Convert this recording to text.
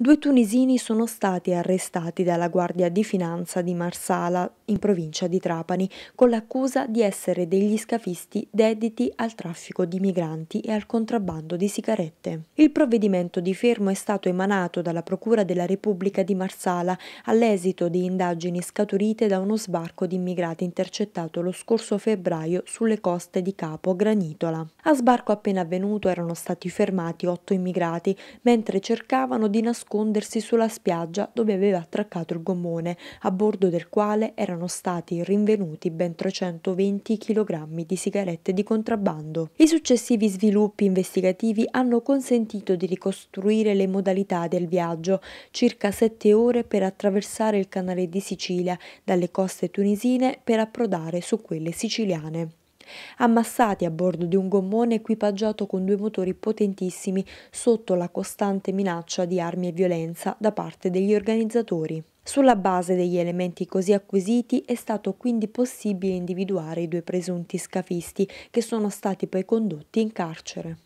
Due tunisini sono stati arrestati dalla Guardia di Finanza di Marsala, in provincia di Trapani, con l'accusa di essere degli scafisti dediti al traffico di migranti e al contrabbando di sigarette. Il provvedimento di fermo è stato emanato dalla Procura della Repubblica di Marsala all'esito di indagini scaturite da uno sbarco di immigrati intercettato lo scorso febbraio sulle coste di Capo Granitola. A sbarco appena avvenuto erano stati fermati otto immigrati, mentre cercavano di nascondere nascondersi sulla spiaggia dove aveva attraccato il gommone, a bordo del quale erano stati rinvenuti ben 320 kg di sigarette di contrabbando. I successivi sviluppi investigativi hanno consentito di ricostruire le modalità del viaggio, circa 7 ore per attraversare il canale di Sicilia dalle coste tunisine per approdare su quelle siciliane ammassati a bordo di un gommone equipaggiato con due motori potentissimi sotto la costante minaccia di armi e violenza da parte degli organizzatori. Sulla base degli elementi così acquisiti è stato quindi possibile individuare i due presunti scafisti che sono stati poi condotti in carcere.